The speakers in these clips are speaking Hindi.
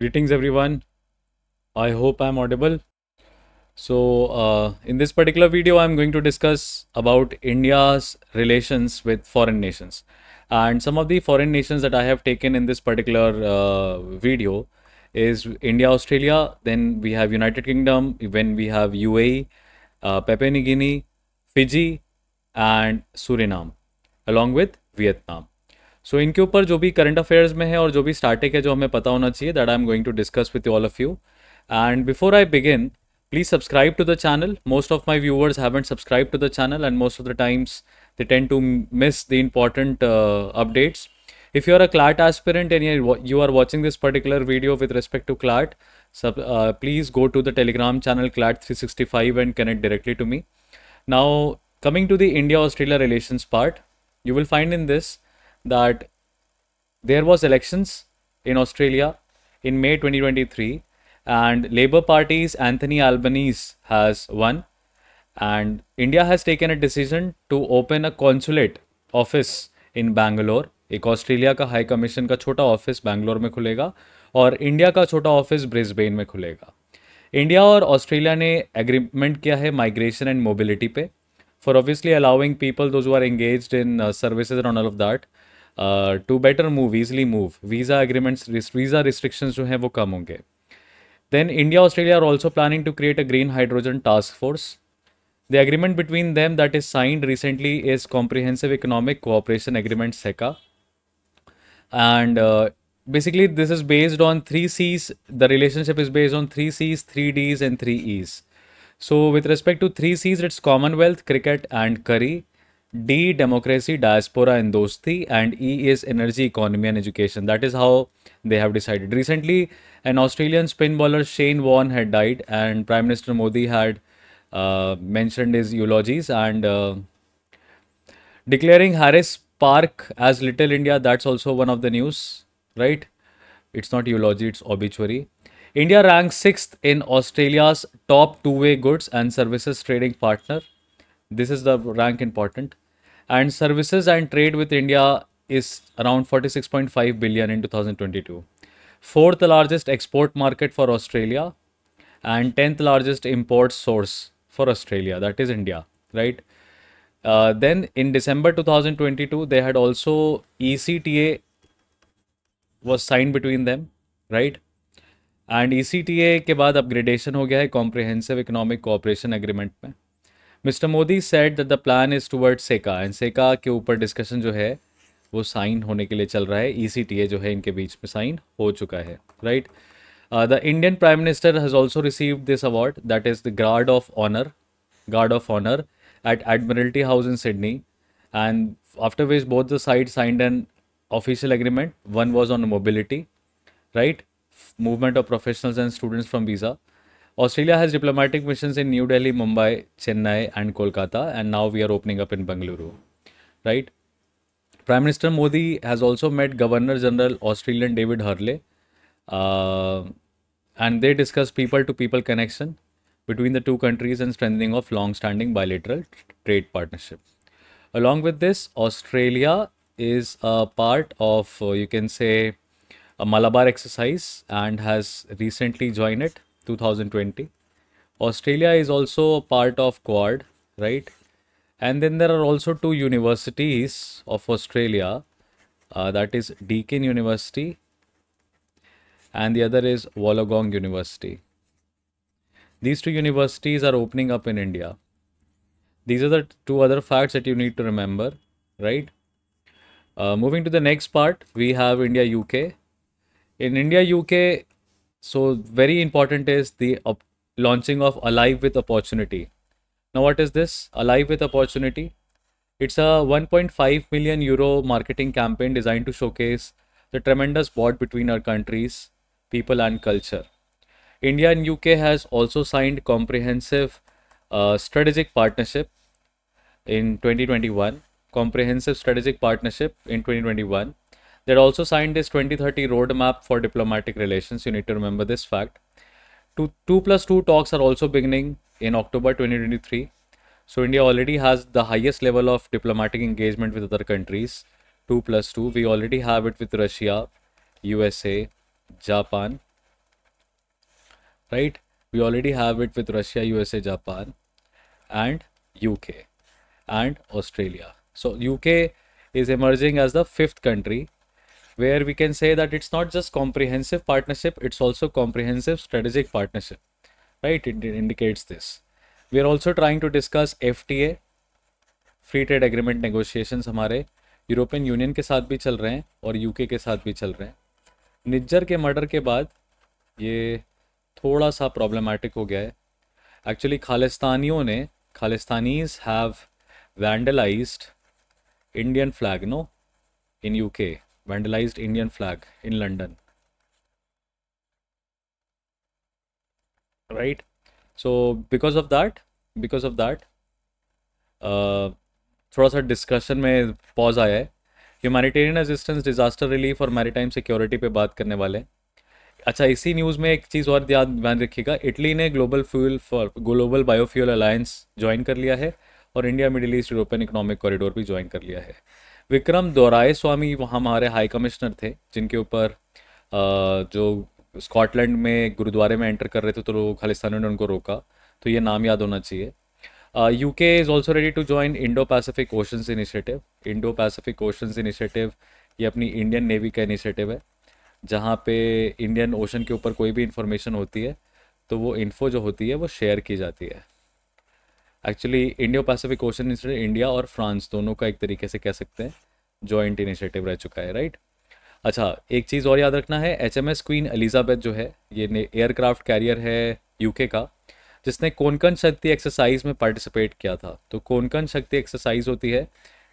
Greetings, everyone. I hope I'm audible. So, uh, in this particular video, I'm going to discuss about India's relations with foreign nations and some of the foreign nations that I have taken in this particular uh, video is India, Australia, then we have United Kingdom, when we have UAE, uh, Papua New Guinea, Fiji, and Suriname, along with Vietnam. So so, इनके ऊपर जो भी करंट अफेयर्स में है और जो भी स्टार्टिंग है जो हमें पता होना चाहिए that I am going to discuss with all of you and before I begin please subscribe to the channel most of my viewers haven't subscribe to the channel and most of the times they tend to miss the important updates if you are a CLAT aspirant and you are watching this particular video with respect to CLAT सब please go to the Telegram channel CLAT three sixty five and connect directly to me now coming to the India Australia relations part you will find in this that there was elections in Australia in May 2023 and labor Party's Anthony Albanese has won and India has taken a decision to open a consulate office in Bangalore एक ऑस्ट्रेलिया का हाई कमीशन का छोटा ऑफिस बैंगलोर में खुलेगा और इंडिया का छोटा ऑफिस ब्रिस्बेन में खुलेगा इंडिया और ऑस्ट्रेलिया ने एग्रीमेंट किया है माइग्रेशन एंड मोबिलिटी पे for obviously allowing people those are engage in services and all of that to better move easily move visa agreements visa restrictions जो हैं वो कम होंगे then India Australia are also planning to create a green hydrogen task force the agreement between them that is signed recently is comprehensive economic cooperation agreement CECA and uh, basically this is based on three c's the relationship is based on three c's three d's and three e's so with respect to three c's it's commonwealth cricket and curry D, democracy, diaspora, and dosti, and E is energy, economy, and education. That is how they have decided. Recently, an Australian spin bowler Shane Warne had died, and Prime Minister Modi had uh, mentioned his eulogies and uh, declaring Harris Park as Little India. That's also one of the news, right? It's not eulogy, it's obituary. India ranks sixth in Australia's top two way goods and services trading partner this is the rank important and services and trade with India is around 46.5 billion in 2022. Fourth largest export market for Australia and 10th largest import source for Australia, that is India, right? Uh, then in December 2022, they had also ECTA was signed between them, right? And ECTA C T A के बाद अपग्रेडेशन हो गया है कॉम्प्रिहेंसिव इकोनॉमिक कोऑपरेशन में mister Modi set the plan is toward CECA and CECA के ऊपर डिस्कशन जो है वो साइन होने के लिए चल रहा है ई e जो है इनके बीच में साइन हो चुका है right the Indian prime minister has also receive this award that is the guard of honour guard of honour at admiralty house in Sydney and after which both the side signed and official agreement one was on mobility right movement of professionals and students from visa Australia has diplomatic missions in New Delhi, Mumbai, Chennai, and Kolkata, and now we are opening up in Bangalore, Right? Prime Minister Modi has also met Governor General Australian David Hurley, uh, and they discussed people-to-people connection between the two countries and strengthening of long-standing bilateral trade partnership. Along with this, Australia is a part of, uh, you can say, a Malabar exercise and has recently joined it. 2020 australia is also a part of quad right and then there are also two universities of australia uh, that is deakin university and the other is wollongong university these two universities are opening up in india these are the two other facts that you need to remember right uh, moving to the next part we have india uk in india uk so very important is the launching of Alive with Opportunity. Now what is this? Alive with Opportunity. It's a 1.5 million euro marketing campaign designed to showcase the tremendous bond between our countries, people and culture. India and UK has also signed comprehensive uh, strategic partnership in 2021 comprehensive strategic partnership in 2021 they also signed this 2030 roadmap for diplomatic relations. You need to remember this fact. Two, 2 plus 2 talks are also beginning in October 2023. So India already has the highest level of diplomatic engagement with other countries. 2 plus 2. We already have it with Russia, USA, Japan. Right? We already have it with Russia, USA, Japan and UK and Australia. So UK is emerging as the fifth country where we can say that it's not just comprehensive partnership, it's also comprehensive strategic partnership, right? It, it indicates this. We are also trying to discuss FTA, free trade agreement negotiations hamare european union ke sath bhi chal rahe hain aur uk ke sath bhi chal rahe hain Nijjar के मर्डर के बाद ये थोड़ा सा प्रॉब्लमेटिक हो गया है एक्चुअली खालिस्तानियों ने Khalistanis have vandalized Indian flag no in UK vandalized Indian flag in London right so because of that because of that थोड़ा सा डिस्कशन में पॉज आया है ह्यूमैनिटेरियन असिस्टेंस डिज़ास्टर रिलीफ और मैरीटाइम सिक्योरिटी पे बात करने वाले अच्छा इसी न्यूज़ में एक चीज़ और याद ध्यान रखिएगा इटली ने global fuel for global biofuel alliance join कर लिया है और India middle east European economic corridor भी ज्वाइन कर लिया है विक्रम दोराय स्वामी वहाँ हमारे हाई कमिश्नर थे जिनके ऊपर जो स्कॉटलैंड में गुरुद्वारे में एंटर कर रहे थे तो लोग खालिस्तानियों ने उनको रोका तो ये नाम याद होना चाहिए U K is also ready to join Indo Pacific oceans initiative Indo Pacific oceans initiative ये अपनी इंडियन नेवी का इनिशिएटिव है जहाँ पे इंडियन ओशन के ऊपर कोई भी इंफॉर्मेशन होती है तो वो इन्फो जो होती है वो शेयर की जाती है actually Indo Pacific ocean institute India और फ्रांस दोनों का एक तरीके से कह सकते हैं जॉइंट इनिशिएटिव रह चुका है राइट अच्छा एक चीज़ और याद रखना है H M S queen Elizabeth जो है ये एयरक्राफ्ट कैरियर है यूके का जिसने कोनकन शक्ति एक्सरसाइज में पार्टिसिपेट किया था तो कोनकन शक्ति एक्सरसाइज होती है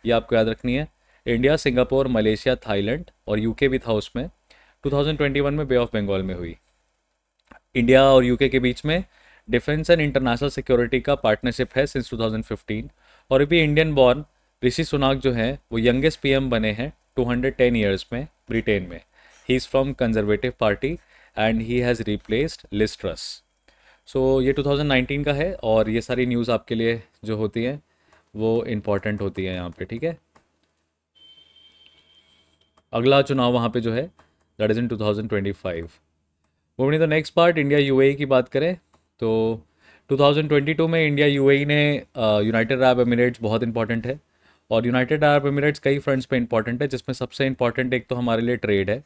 ये आपको याद रखनी है इंडिया सिंगापुर मलेशिया थाईलैंड और यूके भी था उसमें 2021 में बे ऑफ बंगाल में हुई इंडिया और यूके के बीच में डिफेंस एंड इंटरनेशनल सिक्योरिटी का पार्टनरशिप है सिंस 2015 और अभी इंडियन बॉर्न ऋषि सुनाक जो हैं वो यंगेस्ट पी बने हैं 210 इयर्स में ब्रिटेन में he is from conservative party and he has replaced Liz Truss so ये 2019 का है और ये सारी न्यूज़ आपके लिए जो होती है वो इम्पॉर्टेंट होती है यहाँ पे ठीक है अगला चुनाव वहाँ पे जो है दैट इज़ इन 2025 वो तो नेक्स्ट पार्ट इंडिया यूएई की बात करें तो 2022 में इंडिया यूएई ने यूनाइटेड अरब एमिरेट्स बहुत इंपॉर्टेंट है और यूनाइटेड अरब एमिरेट्स कई फ्रंट्स पे इंपॉर्टेंट है जिसमें सबसे इंपॉर्टेंट एक तो हमारे लिए ट्रेड है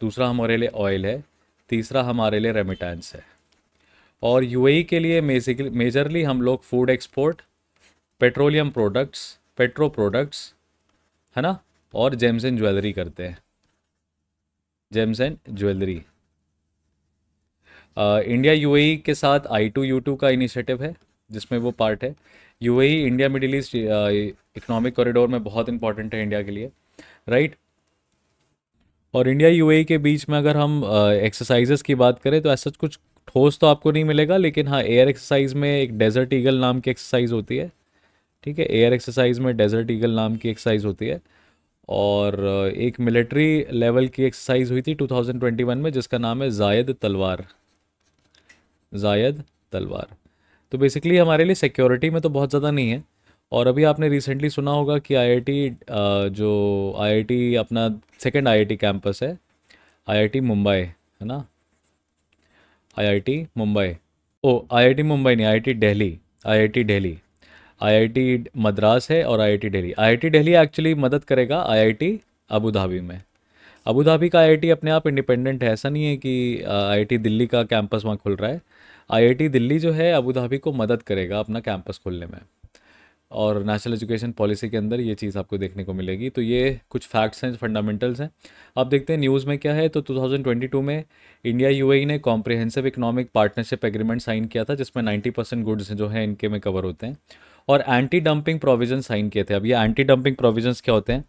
दूसरा हमारे लिए ऑयल है तीसरा हमारे लिए रेमिटेंस है और यूएई के लिए मेजरली हम लोग food export petroleum products petro products है ना और जेम्स एंड ज्वेलरी करते हैं gems and jewellery India UAE e के साथ आई टू यू टू का इनिशिएटिव है जिसमें वो पार्ट है UAE India middle east economic corridor में बहुत इंपॉर्टेंट है इंडिया के लिए राइट right? और इंडिया यूएई e के बीच में अगर हम एक्सरसाइजेस की बात करें तो ऐसा कुछ ठोस तो आपको नहीं मिलेगा लेकिन हाँ एयर एक्सरसाइज में एक डेजर्ट ईगल नाम की एक्सरसाइज होती है ठीक है एयर एक्सरसाइज में डेजर्ट ईगल नाम की एक्सरसाइज होती है और एक मिलिट्री लेवल की एक्सरसाइज हुई थी 2021 में जिसका नाम है जायद तलवार जायद तलवार तो बेसिकली हमारे लिए सिक्योरिटी में तो बहुत ज़्यादा नहीं है और अभी आपने रिसेंटली सुना होगा कि आईआईटी जो आईआईटी अपना सेकेंड आईआईटी कैंपस है आईआईटी मुंबई है ना आईआईटी मुंबई ओ आईआईटी मुंबई नहीं IIT Delhi IIT Delhi IIT Madras है और IIT Delhi IIT Delhi actually मदद करेगा आईआईटी अबू धाबी में अबू धाबी का आईआईटी अपने आप इंडिपेंडेंट है ऐसा नहीं है कि आईआईटी दिल्ली का कैंपस वहाँ खुल रहा है आईआईटी दिल्ली जो है अबू धाबी को मदद करेगा अपना कैंपस खोलने में और नेशनल एजुकेशन पॉलिसी के अंदर ये चीज़ आपको देखने को मिलेगी तो ये कुछ फैक्ट्स हैं फंडामेंटल्स हैं आप देखते हैं न्यूज़ में क्या है तो 2022 में इंडिया यूएई e ने comprehensive economic partnership agreement sign किया था जिसमें 90 परसेंट गुड्स जो हैं इनके में कवर होते हैं और एंटी डंपिंग प्रोविजन साइन किए थे अब ये एंटी डंपिंग प्रोविजन क्या होते हैं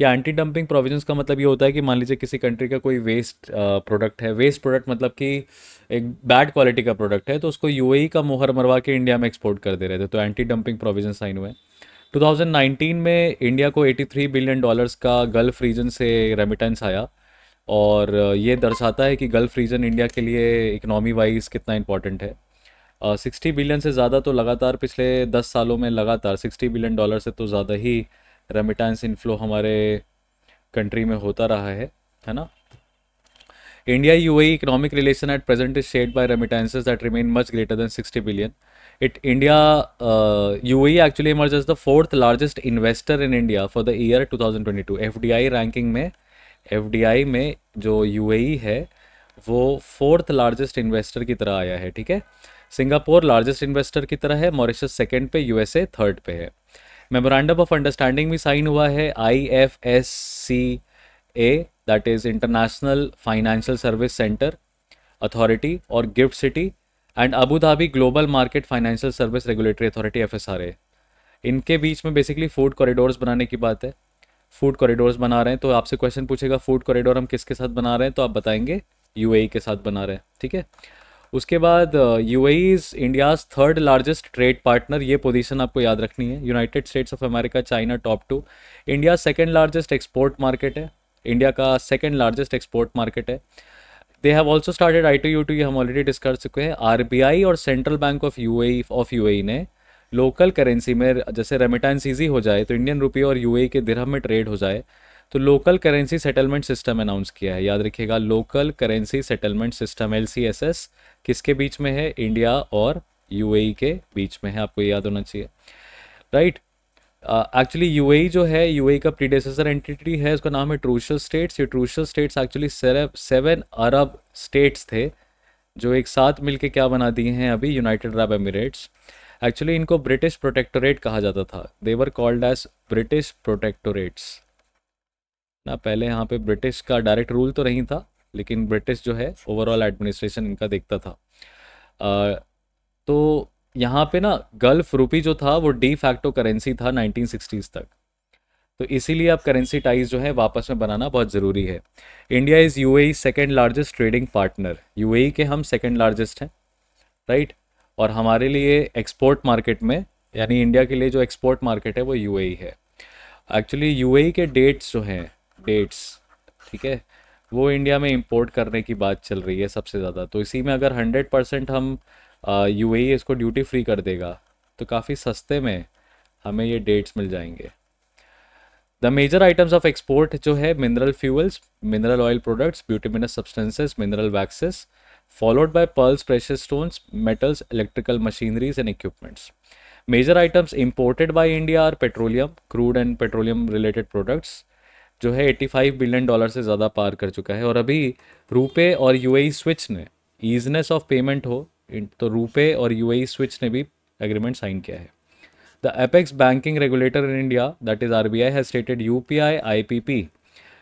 या एंटी डंपिंग प्रोविजन का मतलब ये होता है कि मान लीजिए किसी कंट्री का कोई वेस्ट प्रोडक्ट है वेस्ट प्रोडक्ट मतलब कि एक बैड क्वालिटी का प्रोडक्ट है तो उसको यू e का मोहर मरवा के इंडिया में एक्सपोर्ट कर दे रहे थे तो एंटी डंपिंग प्रोविजन साइन हुए 2019 में इंडिया को 83 बिलियन डॉलर्स का गल्फ रीजन से रेमिटेंस आया और ये दर्शाता है कि गल्फ रीजन इंडिया के लिए इकनॉमी वाइज कितना इंपॉर्टेंट है सिक्सटी बिलियन से ज़्यादा तो लगातार पिछले दस सालों में लगातार सिक्सटी बिलियन डॉलर से तो ज़्यादा ही रेमिटेंस इनफ्लो हमारे कंट्री में होता रहा है है ना India U A economic relation at present is shaped by remittances that remain much greater than sixty billion it India U A actually emerge the fourth largest investor in India for the year two thousand twenty two F D I ranking में एफ डी आई में जो यू ए e है वो फोर्थ लार्जेस्ट इन्वेस्टर की तरह आया है ठीक है सिंगापुर लार्जेस्ट इन्वेस्टर की तरह है मॉरिशस सेकेंड पे यूएसए थर्ड पे है मेमोरेंडम ऑफ अंडरस्टैंडिंग भी साइन हुआ है I F S C A that is international financial service centre authority और gift city and Abu Dhabi global market financial service regulatory authority F इनके बीच में बेसिकली फूड कॉरिडोर्स बनाने की बात है फूड कॉरिडोर्स बना रहे हैं तो आपसे क्वेश्चन पूछेगा फूड कॉरिडोर हम किसके साथ बना रहे हैं तो आप बताएंगे यूएई e के साथ बना रहे हैं ठीक है उसके बाद U A is India's third largest trade partner ये पोजीशन आपको याद रखनी है united states of America China top two India second largest export market है इंडिया का सेकेंड लार्जेस्ट एक्सपोर्ट मार्केट है they have also started I T U ये हम ऑलरेडी डिस्कर चुके हैं आर बी आई और central bank of U A of U A ने लोकल करेंसी में जैसे रेमिटेंस ईजी हो जाए तो इंडियन रुपये और यू ए e के दिरहम में ट्रेड हो जाए तो local currency settlement system announce किया है याद रखिएगा local currency settlement system L किसके बीच में है इंडिया और यू e के बीच में है आपको याद होना चाहिए राइट एक्चुअली यू जो है यू e का प्रीडेसेसर एंटिटी है उसका नाम है ट्रूशल स्टेट्स ये Trucial states actually seven Arab states थे जो एक साथ मिलके क्या बना दिए हैं अभी यूनाइटेड अरब एमिरेट्स एक्चुअली इनको ब्रिटिश प्रोटेक्टोरेट कहा जाता था they were called as British protectorates ना पहले यहाँ पे ब्रिटिश का डायरेक्ट रूल तो नहीं था लेकिन ब्रिटिश जो है ओवरऑल एडमिनिस्ट्रेशन इनका देखता था आ, तो यहाँ पे ना गल्फ रूपी जो था वो डी फैक्टो करेंसी था नाइनटीन तक तो इसीलिए अब करेंसी टाइज जो है वापस में बनाना बहुत ज़रूरी है India is U A second largest trading partner U के हम सेकेंड लार्जेस्ट हैं राइट और हमारे लिए एक्सपोर्ट मार्केट में यानी इंडिया के लिए जो एक्सपोर्ट मार्केट है वो यू e है एक्चुअली यू e के डेट्स जो हैं डेट्स ठीक है वो इंडिया में इंपोर्ट करने की बात चल रही है सबसे ज़्यादा तो इसी में अगर हंड्रेड परसेंट हम यू e इसको ड्यूटी फ्री कर देगा तो काफ़ी सस्ते में हमें ये डेट्स मिल जाएंगे the major items of export जो है mineral fuels mineral oil products bituminous substances mineral waxes followed by pearls precious stones metals electrical machineries and equipments major items imported by India are petroleum crude and petroleum related products जो है 85 बिलियन डॉलर से ज़्यादा पार कर चुका है और अभी रुपए और यूएई स्विच e ने ईजनेस ऑफ पेमेंट हो तो रुपए और यूएई स्विच e ने भी एग्रीमेंट साइन किया है the apex banking regulator in India that is R B I has stated U P I I P P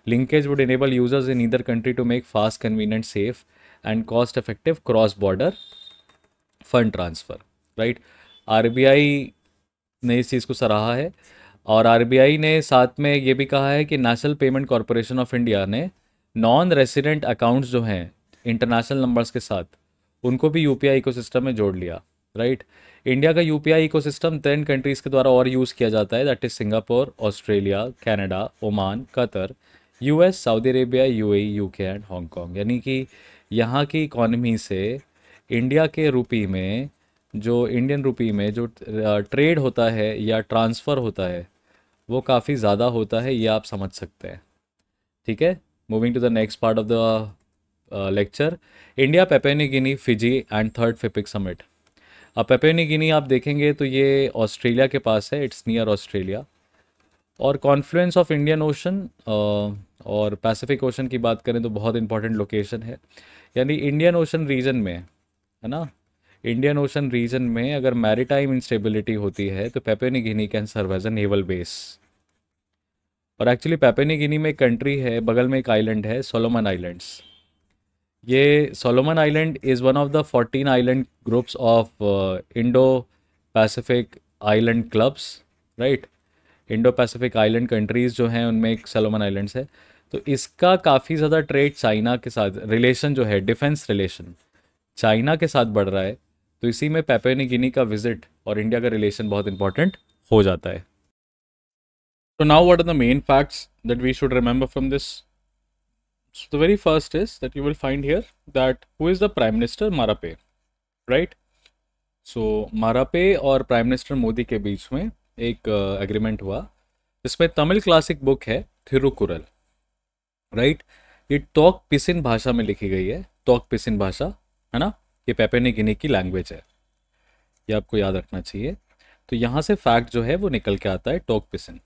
linkage would enable users in either country to make fast convenient safe and cost effective cross border fund transfer right R B I ने इस चीज़ को सराहा है और आरबीआई ने साथ में ये भी कहा है कि national payment corporation of India ने नॉन रेसिडेंट अकाउंट्स जो हैं इंटरनेशनल नंबर्स के साथ उनको भी यूपीआई इकोसिस्टम में जोड़ लिया राइट right? इंडिया का यूपीआई इकोसिस्टम टेन कंट्रीज़ के द्वारा और यूज़ किया जाता है that is Singapore Australia Canada Oman Qatar US Saudi Arabia UAE UK and Hong Kong यानी कि यहाँ की इकॉनमी से इंडिया के रुपी में जो इंडियन रुपी में जो ट्रेड uh, होता है या ट्रांसफ़र होता है वो काफ़ी ज़्यादा होता है ये आप समझ सकते हैं ठीक है moving to the next part of the lecture India Papua New Guinea Fiji and third FIPIC summit अब पेपेनिगिनी आप देखेंगे तो ये ऑस्ट्रेलिया के पास है इट्स नियर ऑस्ट्रेलिया और कॉन्फ्लुएंस ऑफ इंडियन ओशन और पैसिफिक ओशन की बात करें तो बहुत इंपॉर्टेंट लोकेशन है यानी इंडियन ओशन रीजन में है ना इंडियन ओशन रीजन में अगर मैरीटाइम इंस्टेबिलिटी होती है तो Guinea can serve as a naval base और एक्चुअली गिनी में एक कंट्री है बगल में एक आइलैंड है सोलोमन आइलैंड्स ये Solomon island is one of the fourteen island groups of Indo Pacific island clubs right Indo Pacific island countries जो हैं उनमें एक सोलोमन आइलैंड्स है तो इसका काफ़ी ज़्यादा ट्रेड चाइना के साथ रिलेशन जो है डिफेंस रिलेशन चाइना के साथ बढ़ रहा है तो इसी में पेपेनी गिनी का विजिट और इंडिया का रिलेशन बहुत इंपॉर्टेंट हो जाता है तो now what are the main facts that we should remember from this the very first is that you will find here that who is the prime minister Marape right so Marape और प्राइम मिनिस्टर मोदी के बीच में एक एग्रीमेंट uh, हुआ जिसमें तमिल क्लासिक बुक है थिरुकुरल राइट ये टॉक पिसिन भाषा में लिखी गई है टॉक पिसिन भाषा है ना ये गिने की लैंग्वेज है ये आपको याद रखना चाहिए तो यहाँ से फैक्ट जो है वो निकल के आता है टोक पिसन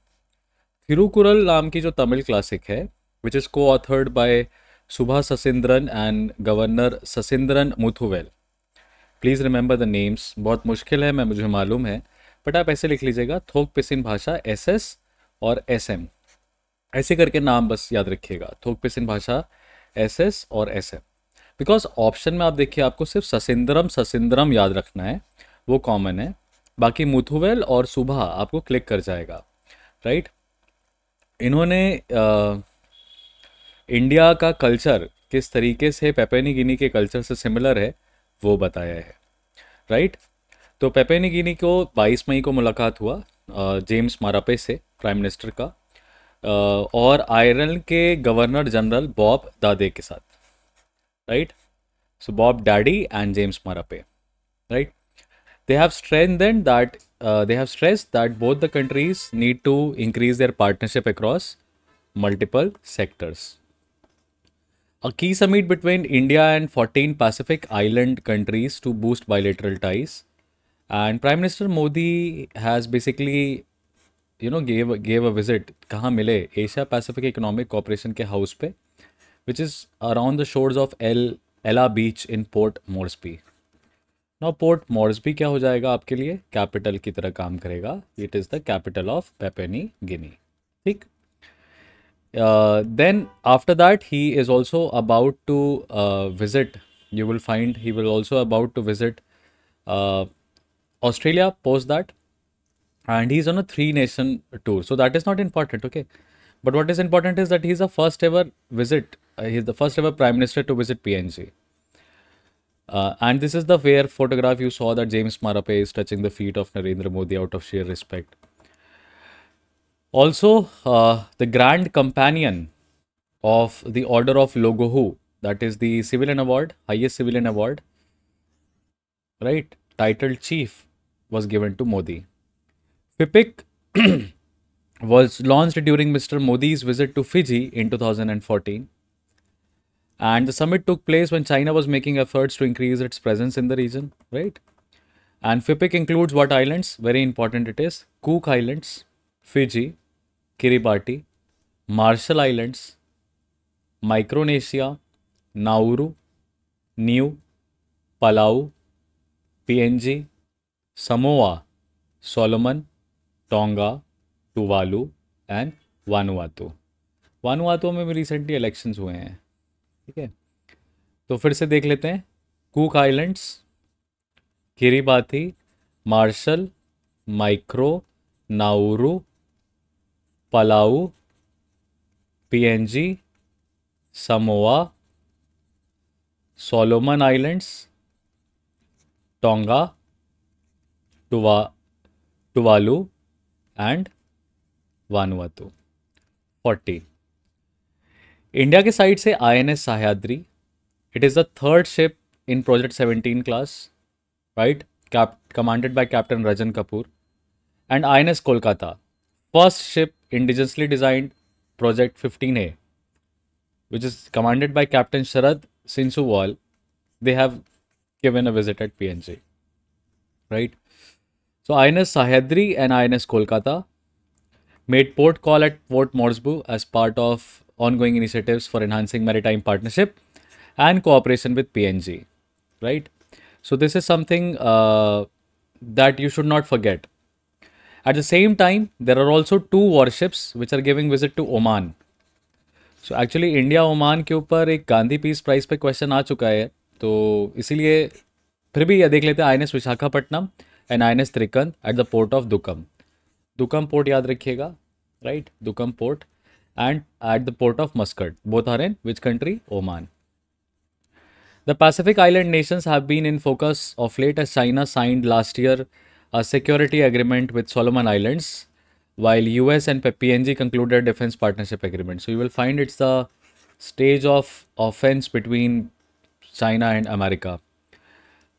थिरुकुरल नाम की जो तमिल क्लासिक है which is coauthored by Subha Sasindran and governor Sasindran Muthuvel please remember the names बहुत मुश्किल है मैं मुझे मालूम है बट आप ऐसे लिख लीजिएगा थोक पिसिन भाषा एस एस और एस एम ऐसे करके नाम बस याद रखिएगा थोक पिसिन भाषा एस एस और एस एम बिकॉज ऑप्शन में आप देखिए आपको सिर्फ ससिंदरम ससिंदरम याद रखना है वो कॉमन है बाकी मुथुवेल और सुबह आपको क्लिक कर जाएगा राइट इन्होंने आ, इंडिया का कल्चर किस तरीके से पेपेनी गिनी के कल्चर से सिमिलर है वो बताया है राइट तो पेपेनी गिनी को 22 मई को मुलाकात हुआ जेम्स मारापे से प्राइम मिनिस्टर का और आयरलैंड के गवर्नर जनरल बॉब दादे के साथ right? So Bob Daddy and James Marape, right? They have strengthened that uh, they have stressed that both the countries need to increase their partnership across multiple sectors. A key summit between India and 14 Pacific Island countries to boost bilateral ties. And Prime Minister Modi has basically, you know, gave gave a visit. कहाँ मिले Pacific Economic economic cooperation house पे which is around the shores of El Ella Beach in Port Moresby. Now Port Moresby क्या हो जाएगा आपके लिए capital की तरह काम करेगा. It is the capital of Papua New Guinea. Uh, then after that he is also about to uh, visit you will find he will also about to visit uh, australia post that and he's on a three nation tour so that is not important okay but what is important is that he's a first ever visit uh, he is the first ever prime minister to visit PNG. Uh, and this is the fair photograph you saw that James Marape is touching the feet of Narendra Modi out of sheer respect. Also, uh, the Grand Companion of the Order of Logohu, that is the civilian award, highest civilian award, right? Title Chief was given to Modi. FIPIC was launched during Mr. Modi's visit to Fiji in 2014. And the summit took place when China was making efforts to increase its presence in the region, right? And FIPIC includes what islands? Very important it is. Cook Islands, Fiji, Kiribati, Marshall Islands, Micronesia, Nauru, New, Palau, PNG, Samoa, Solomon, Tonga, Tuvalu and Vanuatu. वानुआतो में भी रिसेंटली इलेक्शंस हुए हैं ठीक है तो फिर से देख लेते हैं Cook Islands Kiribati Marshall Micro Nauru Palau PNG Samoa Solomon Islands Tonga Tuva Tuvalu and Vanuatu forty India के साइड से I N S Sahyadri it is the third ship in project seventeen class right cap commanded by captain Rajan Kapoor and I N S Kolkata first ship indigenously designed project 15a which is commanded by captain sharad sinsuwal they have given a visit at png right so ins sahyadri and ins kolkata made port call at port moresby as part of ongoing initiatives for enhancing maritime partnership and cooperation with PNG, right? So this is something uh, that you should not forget. At the same time, there are also two warships which are giving visit to Oman. So actually India Oman के ऊपर एक गांधी पीस प्राइस पे क्वेश्चन आ चुका है तो इसीलिए फिर भी यह देख लेते हैं INS N S Visakhapatnam and I N S Trikand at the port याद रखिएगा right? दुकम port and at the port of Muscat. Both are in which country? Oman. The Pacific island nations have been in focus of late as China signed last year a security agreement with Solomon Islands, while US and PNG concluded defense partnership agreement. So you will find it's the stage of offense between China and America.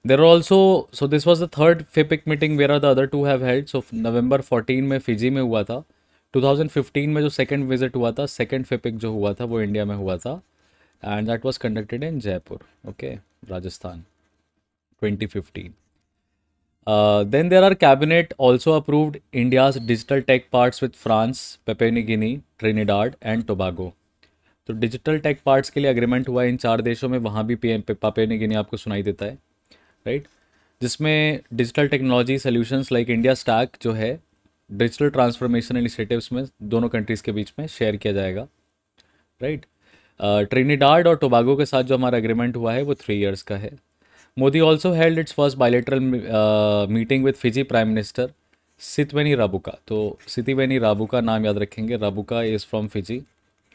There are also so this was the third FIPIC meeting where the other two have held. So November 14 में Fiji, में हुआ 2015 में जो सेकंड विजिट हुआ था सेकंड फिपिक जो हुआ था वो इंडिया में हुआ था and that was conducted in Jaipur okay Rajasthan 2015 then there are cabinet cabinet approved approved digital tech parts parts France Papua New Guinea Papua and Tobago तो डिजिटल टेक पार्ट्स के लिए अग्रीमेंट हुआ इन चार देशों में वहाँ भी पी एम पेपेनिगिनी आपको सुनाई देता है राइट right? जिसमें digital technology solutions like India stack जो है डिजिटल ट्रांसफॉर्मेशन इनिशिएटिव्स में दोनों कंट्रीज़ के बीच में शेयर किया जाएगा राइट ट्रिनिडाड uh, और टोबागो के साथ जो हमारा एग्रीमेंट हुआ है वो थ्री ईयर्स का है Modi also held its first bilateral meeting with Fiji prime minister Sitiveni Rabuka तो सितिवेनी राबुका नाम याद रखेंगे Rabuka is from Fiji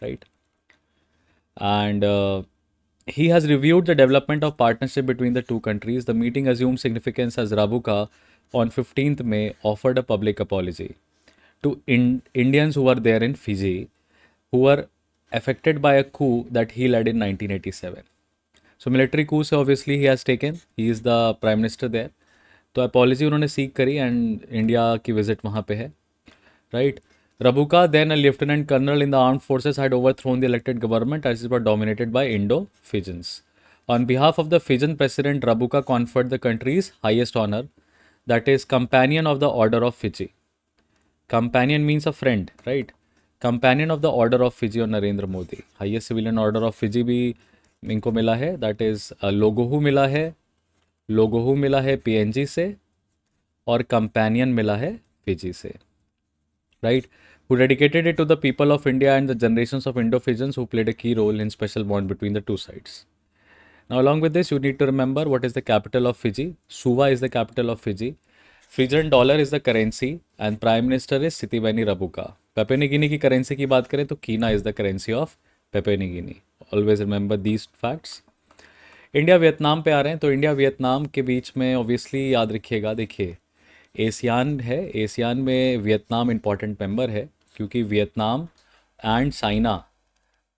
right and he has reviewed the development of partnership between the two countries the meeting assumed significance as Rabuka on 15th May offered a public apology to in Indians who were there in Fiji who were affected by a coup that he led in 1987. So military coups obviously he has taken. He is the prime minister there. तो अपॉलिजी उन्होंने सीख करी एंड इंडिया की विजिट वहाँ पे है right Rabuka then a lieutenant colonel in the arm forces had overthrown the elected government as is were dominated by Indo Fijians on behalf of the Fijian president Rabuka conferred the country's highest honour that is companion of the order of Fiji. Companion means a friend, right? Companion of the order of Fiji और Narendra Modi highest civilian order of Fiji भी इनको मिला है दैट इज़ लोगोहू मिला है लोगोहू मिला है पीएनजी से और कंपेनियन मिला है फिजी से right who dedicated it to the people of India and the generation of Indo Fijians who played a key role in special bond between the two sides Now along with this, you need to remember what is the capital of Fiji. Suva is the capital of Fiji. Fijian dollar is the currency and prime minister is Sitiveni Rabuka. Papua New Guinea की currency की बात करें तो kina is the currency of Papua New Guinea. Always remember these facts. India Vietnam पे आ रहे हैं तो इंडिया वियतनाम के बीच में ऑब्वियसली याद रखिएगा देखिए एशियान है एशियान में वियतनाम इम्पॉर्टेंट मेंबर है क्योंकि वियतनाम एंड चाइना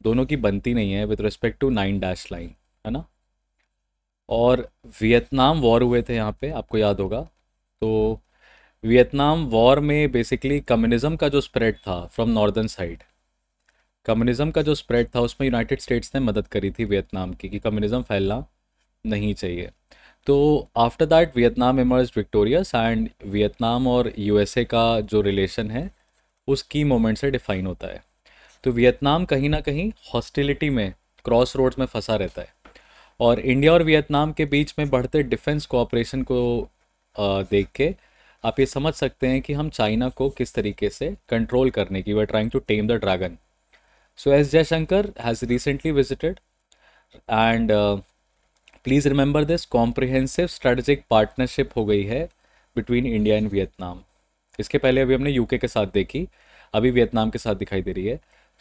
दोनों की बनती नहीं है with respect to nine dash line है ना और वियतनाम वॉर हुए थे यहाँ पे आपको याद होगा तो वियतनाम वॉर में बेसिकली कम्युनिज़म का जो स्प्रेड था फ्रॉम नॉर्दर्न साइड कम्युनिज़म का जो स्प्रेड था उसमें यूनाइटेड स्टेट्स ने मदद करी थी वियतनाम की कि कम्युनिज़म फैलना नहीं चाहिए तो after that Vietnam emerge victorious and Vietnam और यूएसए का जो रिलेशन है उस की मोमेंट से डिफाइन होता है तो वियतनाम कहीं ना कहीं हॉस्टिलिटी में क्रॉस रोड्स में फंसा रहता है और इंडिया और वियतनाम के बीच में बढ़ते डिफेंस कोऑपरेशन को देख के आप ये समझ सकते हैं कि हम चाइना को किस तरीके से कंट्रोल करने की we are trying to tame the dragon so S Jaishankar has recently visited and please remember this comprehensive strategic partnership हो गई है बिटवीन इंडिया एंड वियतनाम इसके पहले अभी हमने यूके के साथ देखी अभी वियतनाम के साथ दिखाई दे रही है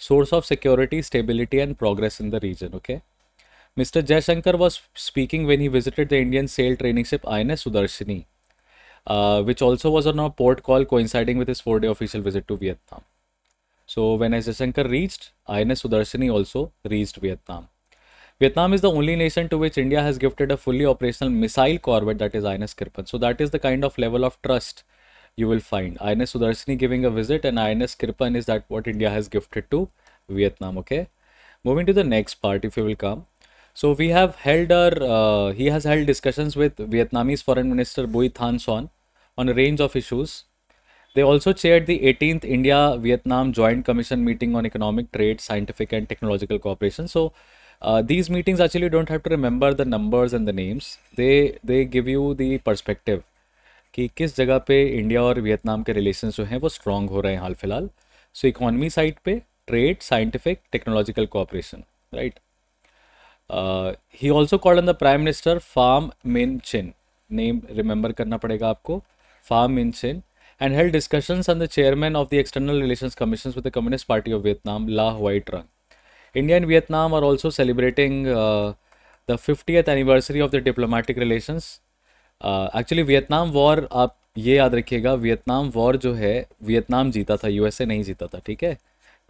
source of security stability and progress in the region okay Mr. Jaishankar was speaking when he visited the Indian sail training ship INS Sudarshini, uh, which also was on a port call coinciding with his four-day official visit to Vietnam. So when S. Jaishankar reached, INS Sudarshini also reached Vietnam. Vietnam is the only nation to which India has gifted a fully operational missile corvette that is INS Kirpan. So that is the kind of level of trust you will find. INS Sudarshini giving a visit and INS Kirpan is that what India has gifted to Vietnam. Okay. Moving to the next part if you will come. So we have held our, uh, he has held discussions with Vietnamese Foreign Minister Bui Than Son on a range of issues. They also chaired the 18th India-Vietnam Joint Commission meeting on economic trade, scientific and technological cooperation. So uh, these meetings actually don't have to remember the numbers and the names. They they give you the perspective कि किस जगह पे इंडिया और वियतनाम के रिलेशन जो हैं वो स्ट्रॉन्ग हो रहे हैं हाल फिलहाल सो इकोनॉमी साइड पे trade scientific technological cooperation right he also called the prime minister Pham Minh Chinh name remember करना पड़ेगा आपको Pham Minh Chinh and held discussions on the chairman of the external relation commission with the communist party of Vietnam Le Hoai Trung India and Vietnam are also celebrating the fiftieth anniversary of the diplomatic relation actually Vietnam war आप ये याद रखिएगा वियतनाम वॉर जो है वियतनाम जीता था यूएसए नहीं जीता था ठीक है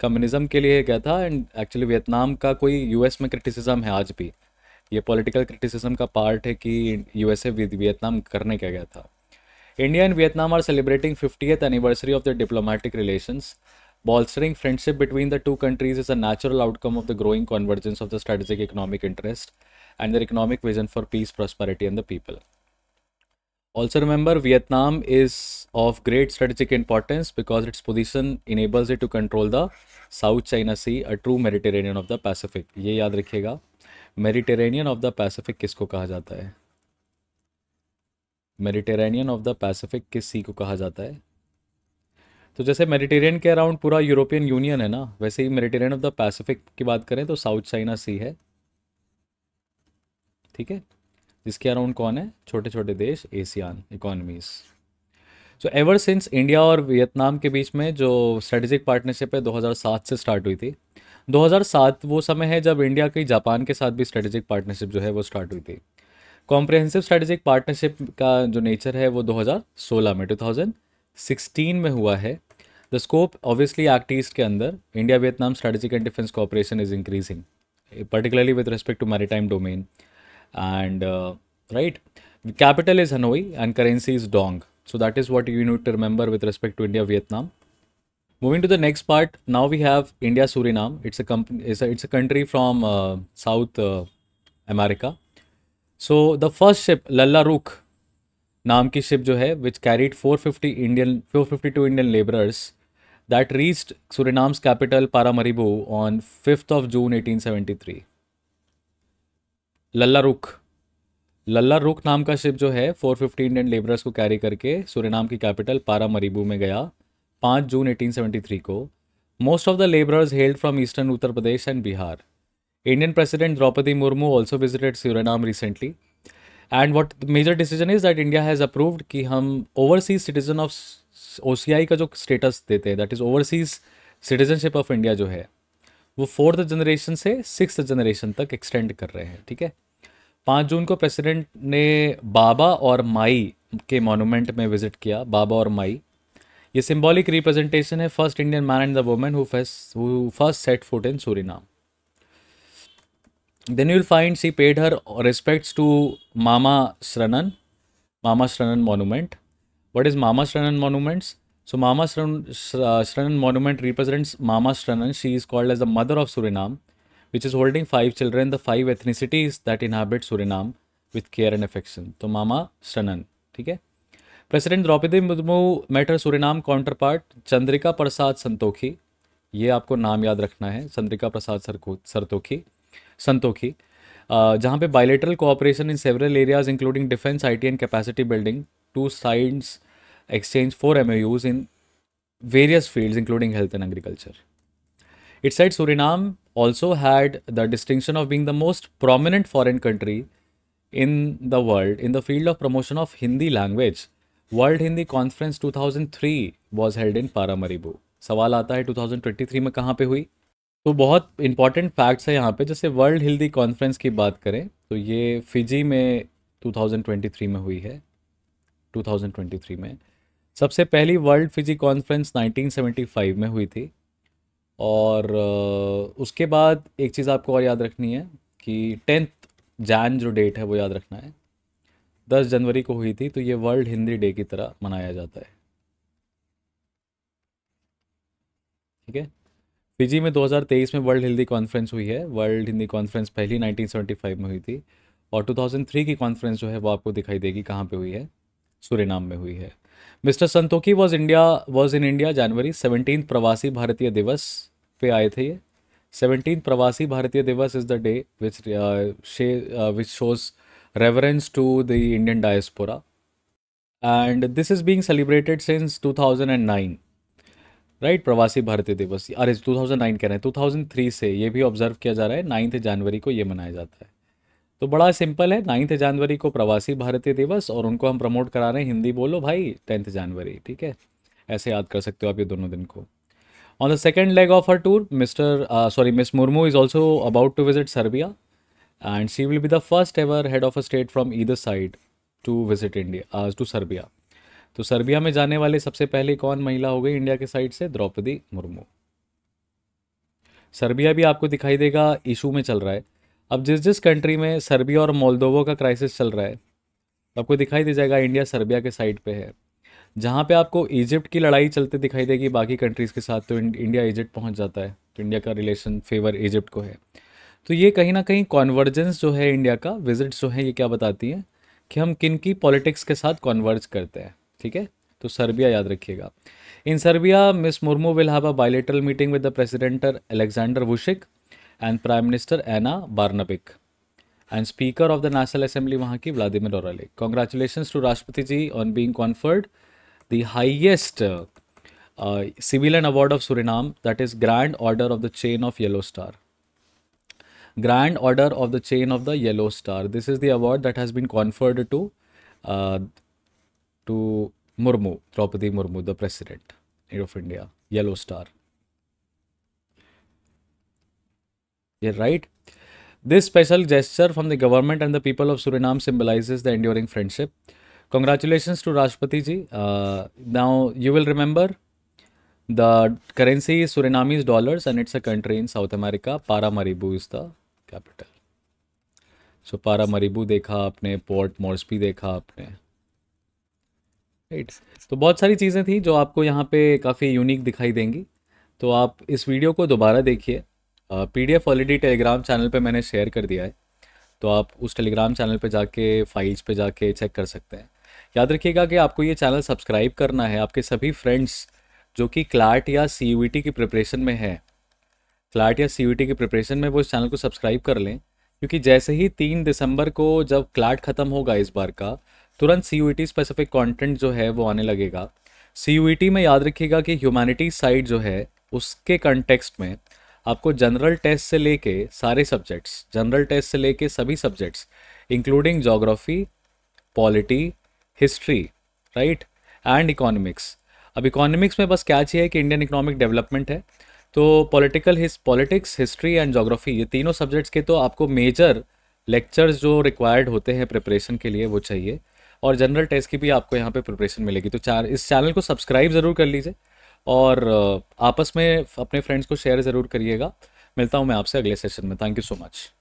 कम्युनिज्म के लिए गया था एंड एक्चुअली वियतनाम का कोई यूएस में क्रिटिसिज्म है आज भी ये पॉलिटिकल क्रिटिसिज्म का पार्ट है कि यूएसए विद वियतनाम करने क्या गया था India and Vietnam are celebrating fifty anniversary of the diplomatic relation bolstering friendship between the two countries is a natural outcome of the growing convergence of the strategic economic interest and their economic vision for peace prosperity and the people Also remember, Vietnam is of great strategic importance because its position enables it to control the South China Sea, a true Mediterranean of the Pacific. ye yaad rakhiyega Mediterranean of the Pacific kisko kaha jata hai Mediterranean of the Pacific kis sea ko kaha jata hai तो जैसे मेडिटेरियन के अराउंड पूरा यूरोपियन यूनियन है ना वैसे ही मेडिटेरियन ऑफ द पैसिफिक की बात करें तो साउथ चाइना सी है ठीक है जिसके अराउंड कौन है छोटे छोटे देश ASEAN economies so ever since India और वियतनाम के बीच में जो स्ट्रेटेजिक पार्टनरशिप है 2007 से स्टार्ट हुई थी 2007 वो समय है जब इंडिया की जापान के साथ भी स्ट्रेटेजिक पार्टनरशिप जो है वो स्टार्ट हुई थी कॉम्प्रहेंसिव स्ट्रेटेजिक पार्टनरशिप का जो नेचर है वो 2016 में 2016 में हुआ है the scope obviously act east के अंदर India Vietnam strategic and defence cooperation is increasing particularly with respect to maritime domain and uh, right capital is Hanoi and currency is Dong. So that is what you need to remember with respect to India Vietnam. Moving to the next part, now we have India Suriname. It's a company. It's a, it's a country from uh, South uh, America. So the first ship Lalla Rook नाम ki ship jo hai, which carried 450 Indian, 452 Indian laborers, that reached Suriname's capital Paramaribo on 5th of June 1873 Lalla Rookh Lalla Rookh नाम का शिप जो है 450 इंडियन लेबरर्स को कैरी करके सूरीनाम की कैपिटल पारा मरीबू में गया 5 जून 1873 को most of the labourers held from eastern Uttar Pradesh and Bihar Indian president Droupadi Murmu also visited Suriname recently and what major decision is that India has approved कि हम ओवरसीज सिटीजन ऑफ ओ का जो स्टेटस देते हैं that is overseas citizenship of India जो है वो फोर्थ जनरेशन से सिक्स जनरेशन तक एक्सटेंड कर रहे हैं ठीक है पाँच जून को प्रेसिडेंट ने बाबा और माई के मोनूमेंट में विजिट किया बाबा और माई ये सिंबॉलिक रिप्रेजेंटेशन है first Indian man and the women who first set foot in Suriname then you'll find she paid her respects to Mama Sranan Mama Sranan monument what is Mama Sranan monuments so Mama Sranan monument represent Mama Sranan she is called as the mother of Suriname which is holding five children the five ethnicities that inhabit Suriname with care and affection तो मामा श्रनन ठीक है president Droupadi Murmu met her Suriname counterpart Chandrika Prasad Santokhi ये आपको नाम याद रखना है चंद्रिका प्रसाद सरतोखी संतोखी जहाँ पे bilateral cooperation in several areas including defence IT and capacity building two sides exchange four MOUs in various fields, including health and agriculture. It said Suriname also had the distinction of being the most prominent foreign country in the world in the field of promotion of Hindi language. World Hindi Conference 2003 was held in Paramaribo. सवाल आता है 2023 में कहाँ पे हुई तो बहुत इंपॉर्टेंट फैक्ट्स है यहाँ पे जैसे वर्ल्ड हिंदी कॉन्फ्रेंस की बात करें तो ये फिजी में 2023 में हुई है 2023 में सबसे पहली वर्ल्ड फिजिक कॉन्फ्रेंस 1975 में हुई थी और उसके बाद एक चीज़ आपको और याद रखनी है कि टेंथ जैन जो डेट है वो याद रखना है दस जनवरी को हुई थी तो ये वर्ल्ड हिंदी डे की तरह मनाया जाता है ठीक है फिजी में 2023 में वर्ल्ड हिंदी कॉन्फ्रेंस हुई है वर्ल्ड हिंदी कॉन्फ्रेंस पहली 1975 में हुई थी और 2003 की कॉन्फ्रेंस जो है वो आपको दिखाई देगी कहाँ पे हुई है सूर्य में हुई है mister Santokhi was India was in India January seventeen Pravasi Bharatiya दिवस पे आए थे ये सेवनटीन प्रवासी भारतीय दिवस is the day which she which shows reverence to the Indian diaspora and this is being celebrated since two thousand and nine right Pravasi Bharatiya दिवस अरे 2009 कह रहे हैं 2003 से ये भी ऑब्जर्व किया जा रहा है नाइन्थ जनवरी को ये मनाया जाता है तो बड़ा सिंपल है नाइन्थ जनवरी को प्रवासी भारतीय दिवस और उनको हम प्रमोट करा रहे हैं हिंदी बोलो भाई टेंथ जनवरी ठीक है ऐसे याद कर सकते हो आप ये दोनों दिन को on the second leg of her tour mister sorry miss Murmu is also about to visit Serbia and she will be the first ever head of a state from either side to visit India to Serbia तो सर्बिया में जाने वाले सबसे पहले कौन महिला हो गई इंडिया के साइड से द्रौपदी मुर्मू सर्बिया भी आपको दिखाई देगा इशू में चल रहा है अब जिस जिस कंट्री में सर्बिया और मोलदोवो का क्राइसिस चल रहा है आपको दिखाई दे जाएगा इंडिया सर्बिया के साइड पे है जहाँ पे आपको इजिप्ट की लड़ाई चलते दिखाई देगी बाकी कंट्रीज़ के साथ तो इंडिया इजिप्ट पहुँच जाता है तो इंडिया का रिलेशन फेवर इजिप्ट को है तो ये कहीं ना कहीं कॉन्वर्जेंस जो है इंडिया का विजिट्स जो है ये क्या बताती हैं कि हम किन की पॉलिटिक्स के साथ कॉन्वर्ज करते हैं ठीक है तो सर्बिया याद रखिएगा in Serbia miss Murmu will have a bilateral meeting with the president Aleksandar Vucic and Prime Minister Anna Barnabik. And Speaker of the National Assembly वहाँ Vladimir Orale. Congratulations to Rashtrapati ji on being conferred the highest uh, uh, civilian award of Suriname, that is Grand Order of the Chain of Yellow Star. Grand Order of the Chain of the Yellow Star. This is the award that has been conferred to uh, to Murmu, Draupadi Murmu, the President of India, Yellow Star. yeah right this special gesture from the government and the people of Suriname symbolizes the enduring friendship. Congratulations to Rashtrapati ji. Uh, now you will remember the currency is surinamese dollars and it's a country in South America. Paramaribo is the capital. So Paramaribo dekha apne port Moresby dekha apne right तो बहुत सारी चीज़ें थी जो आपको यहाँ पे काफ़ी यूनिक दिखाई देंगी तो आप इस वीडियो को दोबारा देखिए पीडीएफ ऑलरेडी टेलीग्राम चैनल पे मैंने शेयर कर दिया है तो आप उस टेलीग्राम चैनल पे जाके फाइल्स पे जाके चेक कर सकते हैं याद रखिएगा कि आपको ये चैनल सब्सक्राइब करना है आपके सभी फ्रेंड्स जो कि क्लाट या सी की प्रिपरेशन में है क्लाट या सी की प्रिपरेशन में वो इस चैनल को सब्सक्राइब कर लें क्योंकि जैसे ही तीन दिसंबर को जब क्लाट ख़त्म होगा इस बार का तुरंत सी स्पेसिफिक कंटेंट जो है वो आने लगेगा सी में याद रखिएगा कि ह्यूमैनिटी साइड जो है उसके कंटेक्स्ट में आपको जनरल टेस्ट से लेके सारे सब्जेक्ट्स जनरल टेस्ट से लेके सभी subjects including geography polity history right and economics अब इकोनॉमिक्स में बस क्या चाहिए कि इंडियन इकोनॉमिक डेवलपमेंट है तो political his politics history and geography ये तीनों सब्जेक्ट्स के तो आपको मेजर लेक्चर्स जो रिक्वायर्ड होते हैं प्रिपरेशन के लिए वो चाहिए और जनरल टेस्ट की भी आपको यहाँ पे प्रिपरेशन मिलेगी तो चार इस चैनल को सब्सक्राइब ज़रूर कर लीजिए और uh, आपस में अपने फ्रेंड्स को शेयर ज़रूर करिएगा मिलता हूँ मैं आपसे अगले सेशन में थैंक यू सो मच